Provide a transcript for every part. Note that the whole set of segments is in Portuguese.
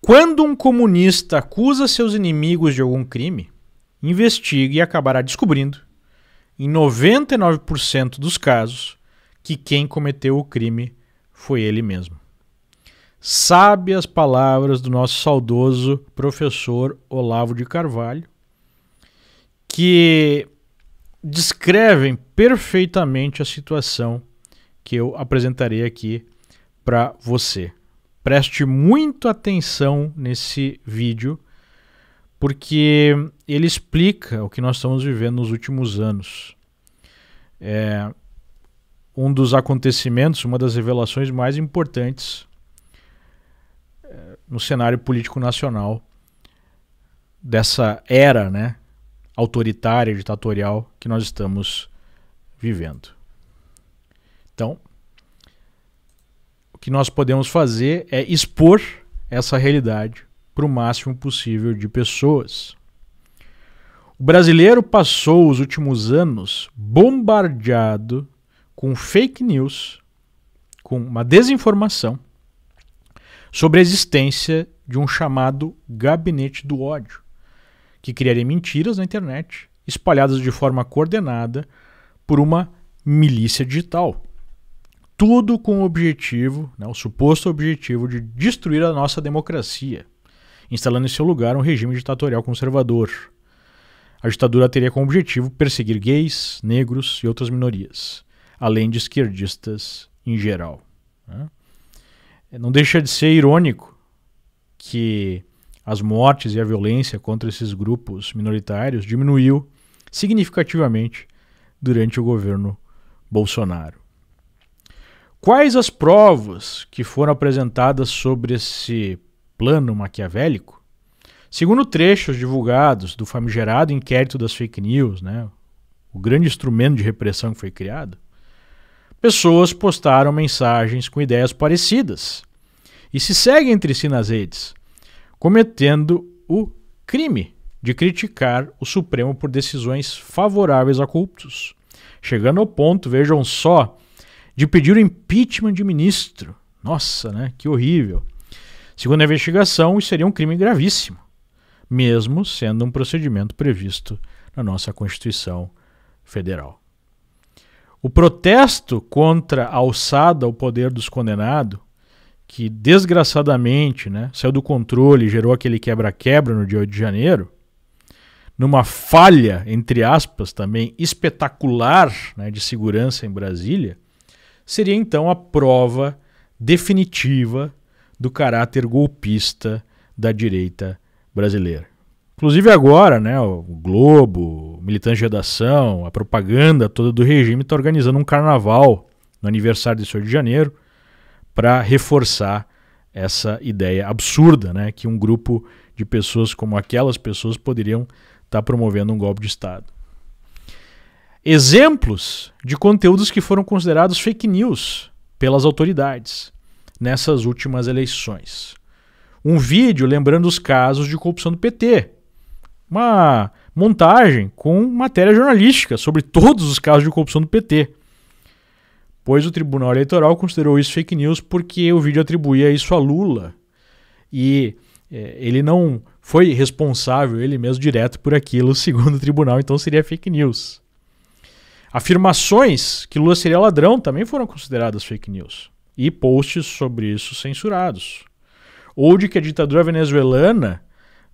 Quando um comunista acusa seus inimigos de algum crime, investigue e acabará descobrindo, em 99% dos casos, que quem cometeu o crime foi ele mesmo. Sabe as palavras do nosso saudoso professor Olavo de Carvalho, que descrevem perfeitamente a situação que eu apresentarei aqui para você. Preste muita atenção nesse vídeo, porque ele explica o que nós estamos vivendo nos últimos anos. É um dos acontecimentos, uma das revelações mais importantes é, no cenário político nacional dessa era, né, autoritária, ditatorial que nós estamos vivendo. Então, que nós podemos fazer é expor essa realidade para o máximo possível de pessoas. O brasileiro passou os últimos anos bombardeado com fake news, com uma desinformação sobre a existência de um chamado gabinete do ódio, que criaria mentiras na internet, espalhadas de forma coordenada por uma milícia digital tudo com o objetivo, né, o suposto objetivo de destruir a nossa democracia, instalando em seu lugar um regime ditatorial conservador. A ditadura teria como objetivo perseguir gays, negros e outras minorias, além de esquerdistas em geral. Né? Não deixa de ser irônico que as mortes e a violência contra esses grupos minoritários diminuiu significativamente durante o governo Bolsonaro. Quais as provas que foram apresentadas sobre esse plano maquiavélico? Segundo trechos divulgados do famigerado inquérito das fake news, né, o grande instrumento de repressão que foi criado, pessoas postaram mensagens com ideias parecidas e se seguem entre si nas redes, cometendo o crime de criticar o Supremo por decisões favoráveis a cultos, chegando ao ponto, vejam só, de pedir o impeachment de ministro. Nossa, né? Que horrível. Segundo a investigação, isso seria um crime gravíssimo, mesmo sendo um procedimento previsto na nossa Constituição Federal. O protesto contra a alçada ao poder dos condenados, que desgraçadamente né, saiu do controle e gerou aquele quebra-quebra no dia 8 de janeiro, numa falha, entre aspas, também espetacular né, de segurança em Brasília, seria então a prova definitiva do caráter golpista da direita brasileira. Inclusive agora, né, o Globo, militante de redação, a propaganda toda do regime está organizando um carnaval no aniversário de 8 de janeiro para reforçar essa ideia absurda, né, que um grupo de pessoas como aquelas pessoas poderiam estar tá promovendo um golpe de Estado exemplos de conteúdos que foram considerados fake news pelas autoridades nessas últimas eleições. Um vídeo lembrando os casos de corrupção do PT. Uma montagem com matéria jornalística sobre todos os casos de corrupção do PT. Pois o Tribunal Eleitoral considerou isso fake news porque o vídeo atribuía isso a Lula. E é, ele não foi responsável, ele mesmo direto, por aquilo, segundo o tribunal, então seria fake news. Afirmações que Lula seria ladrão também foram consideradas fake news e posts sobre isso censurados. Ou de que a ditadura venezuelana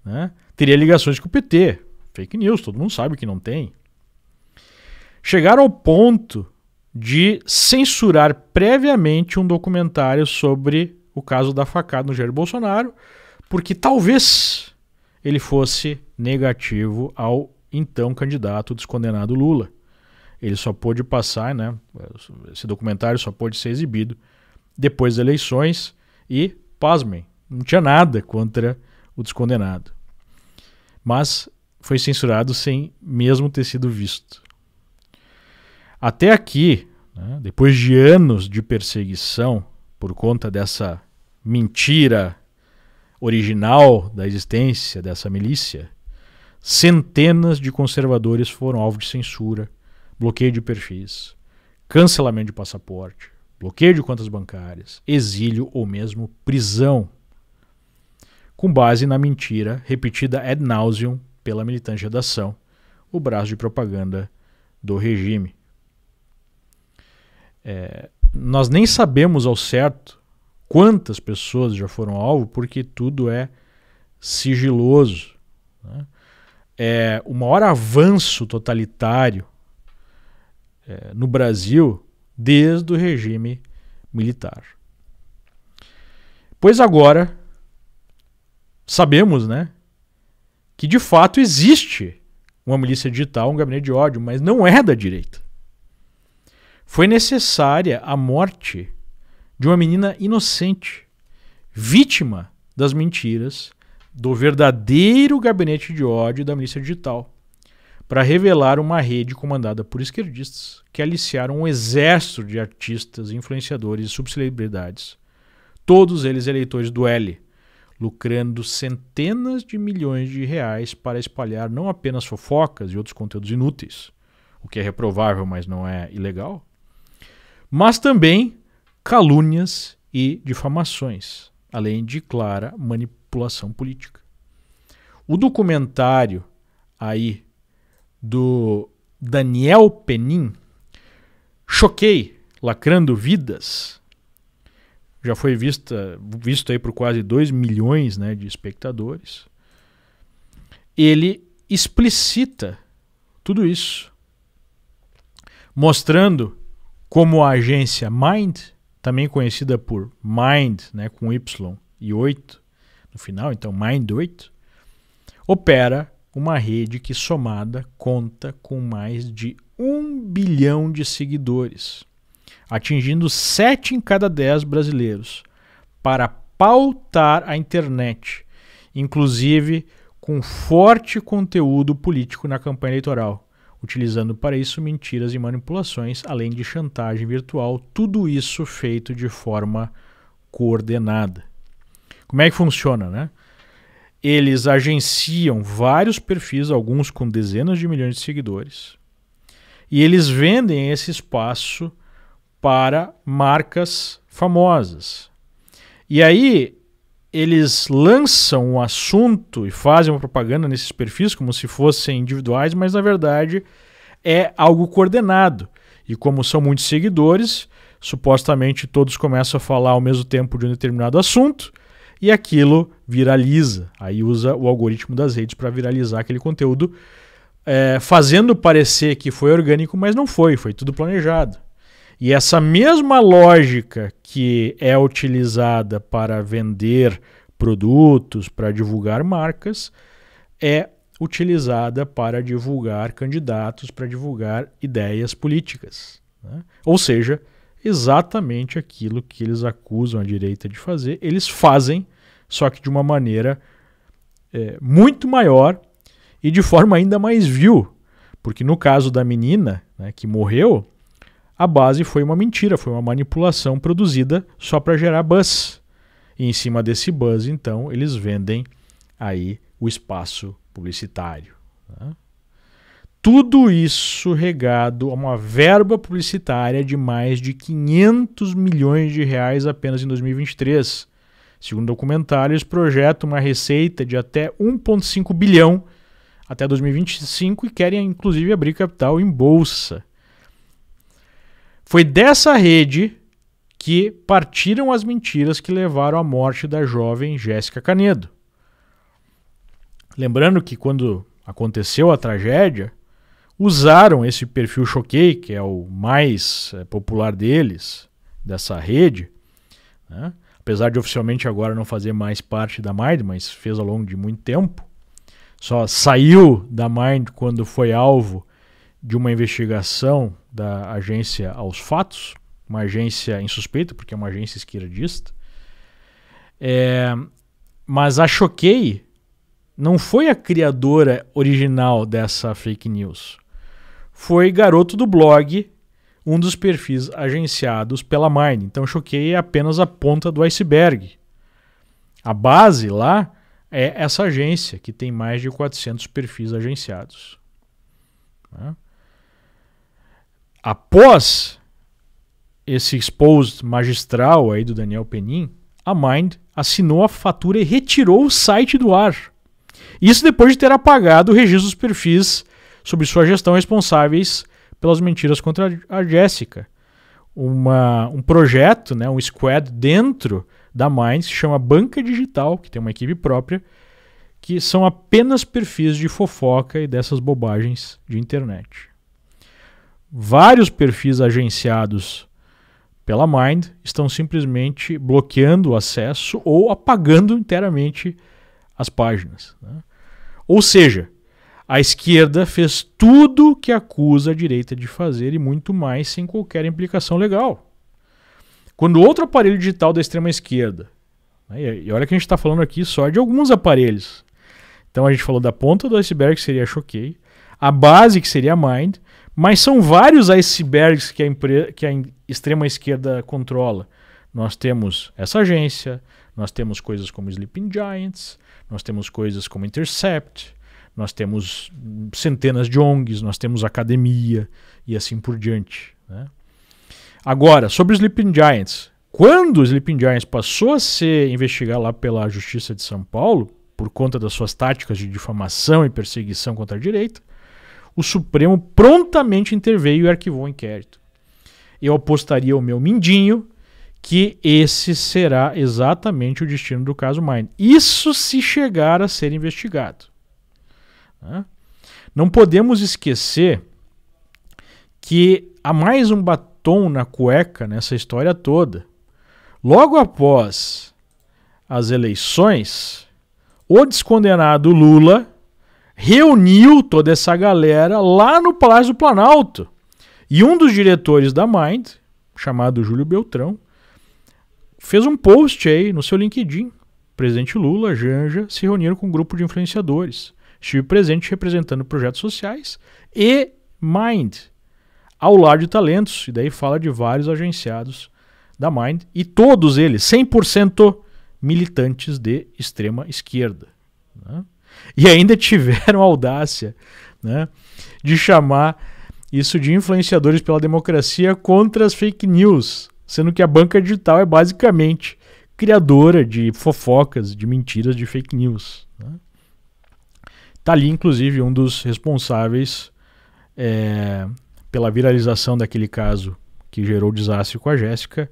né, teria ligações com o PT. Fake news, todo mundo sabe que não tem. Chegaram ao ponto de censurar previamente um documentário sobre o caso da facada no Jair Bolsonaro, porque talvez ele fosse negativo ao então candidato descondenado Lula ele só pôde passar, né? Esse documentário só pôde ser exibido depois das eleições e, pasmem, não tinha nada contra o descondenado. Mas foi censurado sem mesmo ter sido visto. Até aqui, né, depois de anos de perseguição por conta dessa mentira original da existência dessa milícia, centenas de conservadores foram alvo de censura bloqueio de perfis, cancelamento de passaporte, bloqueio de contas bancárias, exílio ou mesmo prisão, com base na mentira repetida ad nauseum pela militante redação, o braço de propaganda do regime. É, nós nem sabemos ao certo quantas pessoas já foram alvo, porque tudo é sigiloso. Né? É um maior avanço totalitário é, no Brasil desde o regime militar. Pois agora sabemos, né, que de fato existe uma milícia digital, um gabinete de ódio, mas não é da direita. Foi necessária a morte de uma menina inocente, vítima das mentiras do verdadeiro gabinete de ódio da milícia digital para revelar uma rede comandada por esquerdistas que aliciaram um exército de artistas, influenciadores e subcelebridades, todos eles eleitores do L, lucrando centenas de milhões de reais para espalhar não apenas fofocas e outros conteúdos inúteis, o que é reprovável, mas não é ilegal, mas também calúnias e difamações, além de clara manipulação política. O documentário aí do Daniel Penin. Choquei, lacrando vidas. Já foi vista, visto aí por quase 2 milhões né, de espectadores. Ele explicita tudo isso, mostrando como a agência Mind, também conhecida por Mind, né, com Y e 8 no final, então Mind 8, opera uma rede que somada conta com mais de um bilhão de seguidores, atingindo sete em cada dez brasileiros, para pautar a internet, inclusive com forte conteúdo político na campanha eleitoral, utilizando para isso mentiras e manipulações, além de chantagem virtual, tudo isso feito de forma coordenada. Como é que funciona, né? eles agenciam vários perfis, alguns com dezenas de milhões de seguidores, e eles vendem esse espaço para marcas famosas. E aí eles lançam o um assunto e fazem uma propaganda nesses perfis como se fossem individuais, mas na verdade é algo coordenado. E como são muitos seguidores, supostamente todos começam a falar ao mesmo tempo de um determinado assunto, e aquilo viraliza. Aí usa o algoritmo das redes para viralizar aquele conteúdo, é, fazendo parecer que foi orgânico, mas não foi, foi tudo planejado. E essa mesma lógica que é utilizada para vender produtos, para divulgar marcas, é utilizada para divulgar candidatos, para divulgar ideias políticas. Né? Ou seja, exatamente aquilo que eles acusam a direita de fazer, eles fazem só que de uma maneira é, muito maior e de forma ainda mais vil. Porque no caso da menina né, que morreu, a base foi uma mentira, foi uma manipulação produzida só para gerar buzz. E em cima desse buzz, então, eles vendem aí o espaço publicitário. Né? Tudo isso regado a uma verba publicitária de mais de 500 milhões de reais apenas em 2023. Segundo o documentário, eles projetam uma receita de até 1,5 bilhão até 2025 e querem inclusive abrir capital em bolsa. Foi dessa rede que partiram as mentiras que levaram à morte da jovem Jéssica Canedo. Lembrando que quando aconteceu a tragédia, usaram esse perfil Choquei, que é o mais eh, popular deles, dessa rede, né? apesar de oficialmente agora não fazer mais parte da Mind, mas fez ao longo de muito tempo. Só saiu da Mind quando foi alvo de uma investigação da agência Aos Fatos, uma agência insuspeita, porque é uma agência esquerdista. É, mas a Choquei não foi a criadora original dessa fake news. Foi garoto do blog um dos perfis agenciados pela Mine. Então, Choquei é apenas a ponta do iceberg. A base lá é essa agência, que tem mais de 400 perfis agenciados. Né? Após esse exposed magistral aí do Daniel Penin, a Mind assinou a fatura e retirou o site do ar. Isso depois de ter apagado o registro dos perfis sob sua gestão responsáveis pelas mentiras contra a Jéssica. Uma, um projeto, né, um squad dentro da Mind se chama Banca Digital, que tem uma equipe própria, que são apenas perfis de fofoca e dessas bobagens de internet. Vários perfis agenciados pela Mind estão simplesmente bloqueando o acesso ou apagando inteiramente as páginas. Né? Ou seja, a esquerda fez tudo que acusa a direita de fazer e muito mais sem qualquer implicação legal. Quando outro aparelho digital da extrema esquerda, né, e olha que a gente está falando aqui só de alguns aparelhos. Então a gente falou da ponta do iceberg, que seria a Choquei, a base, que seria a Mind, mas são vários icebergs que a, que a extrema esquerda controla. Nós temos essa agência, nós temos coisas como Sleeping Giants, nós temos coisas como Intercept, nós temos centenas de ONGs, nós temos academia e assim por diante. Né? Agora, sobre os Sleeping Giants. Quando o Sleeping Giants passou a ser investigado lá pela Justiça de São Paulo, por conta das suas táticas de difamação e perseguição contra a direita, o Supremo prontamente interveio e arquivou o inquérito. Eu apostaria o meu mindinho que esse será exatamente o destino do caso Mine. Isso se chegar a ser investigado. Né? Não podemos esquecer que há mais um batom na cueca nessa história toda. Logo após as eleições, o descondenado Lula reuniu toda essa galera lá no Palácio do Planalto. E um dos diretores da Mind, chamado Júlio Beltrão, fez um post aí no seu LinkedIn. O presidente Lula, Janja, se reuniram com um grupo de influenciadores. Estive presente representando projetos sociais e Mind, ao lar de talentos, e daí fala de vários agenciados da Mind, e todos eles, 100% militantes de extrema esquerda. Né? E ainda tiveram audácia né, de chamar isso de influenciadores pela democracia contra as fake news, sendo que a banca digital é basicamente criadora de fofocas, de mentiras, de fake news. Tá ali, inclusive, um dos responsáveis é, pela viralização daquele caso que gerou o desastre com a Jéssica,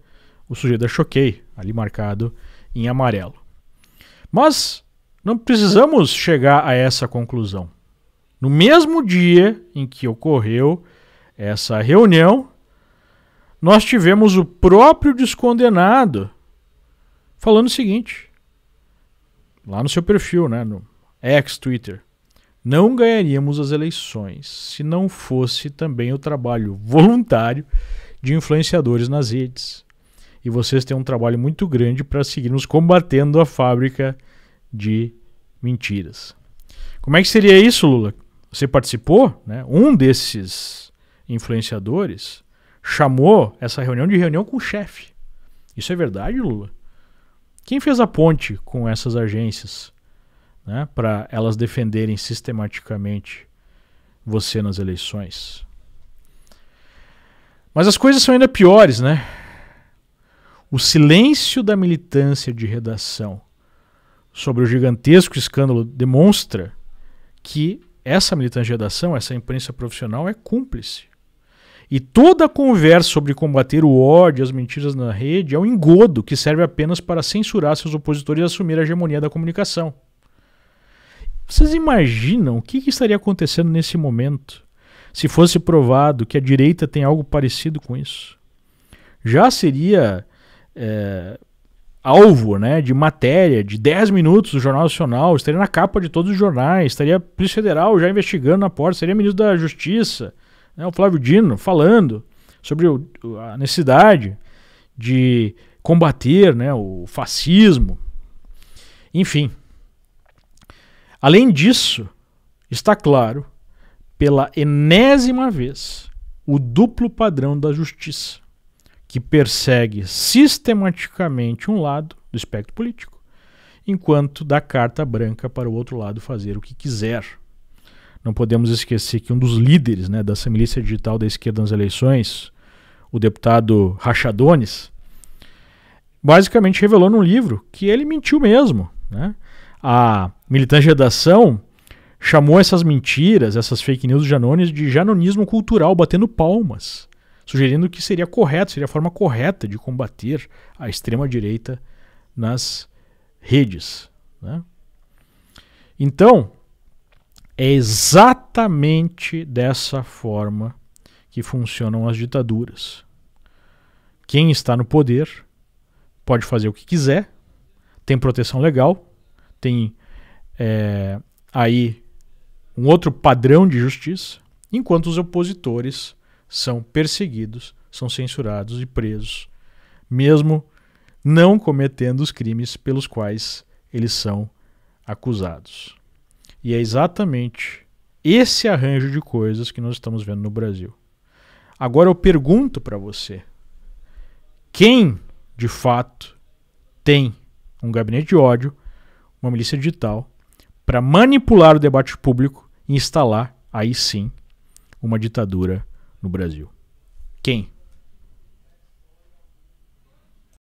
o sujeito é Choquei, ali marcado em amarelo. Mas não precisamos chegar a essa conclusão. No mesmo dia em que ocorreu essa reunião, nós tivemos o próprio descondenado falando o seguinte, lá no seu perfil, né, no ex-Twitter não ganharíamos as eleições se não fosse também o trabalho voluntário de influenciadores nas redes. E vocês têm um trabalho muito grande para seguirmos combatendo a fábrica de mentiras. Como é que seria isso, Lula? Você participou? Né? Um desses influenciadores chamou essa reunião de reunião com o chefe. Isso é verdade, Lula? Quem fez a ponte com essas agências? né, para elas defenderem sistematicamente você nas eleições. Mas as coisas são ainda piores, né? O silêncio da militância de redação sobre o gigantesco escândalo demonstra que essa militância de redação, essa imprensa profissional é cúmplice. E toda a conversa sobre combater o ódio, as mentiras na rede, é um engodo que serve apenas para censurar seus opositores e assumir a hegemonia da comunicação. Vocês imaginam o que, que estaria acontecendo nesse momento se fosse provado que a direita tem algo parecido com isso? Já seria é, alvo né, de matéria de 10 minutos do Jornal Nacional, estaria na capa de todos os jornais, estaria a Polícia Federal já investigando na porta, seria ministro da Justiça, né, o Flávio Dino, falando sobre o, a necessidade de combater né, o fascismo. Enfim, Além disso, está claro, pela enésima vez, o duplo padrão da justiça, que persegue sistematicamente um lado do espectro político, enquanto dá carta branca para o outro lado fazer o que quiser. Não podemos esquecer que um dos líderes né, dessa milícia digital da esquerda nas eleições, o deputado Rachadones, basicamente revelou num livro que ele mentiu mesmo. Né? A Militante da ação chamou essas mentiras, essas fake news do Janones de janonismo cultural, batendo palmas, sugerindo que seria correto, seria a forma correta de combater a extrema-direita nas redes. Né? Então, é exatamente dessa forma que funcionam as ditaduras. Quem está no poder pode fazer o que quiser, tem proteção legal, tem é, aí um outro padrão de justiça, enquanto os opositores são perseguidos, são censurados e presos, mesmo não cometendo os crimes pelos quais eles são acusados. E é exatamente esse arranjo de coisas que nós estamos vendo no Brasil. Agora eu pergunto para você: quem de fato tem um gabinete de ódio, uma milícia digital para manipular o debate público e instalar, aí sim, uma ditadura no Brasil. Quem?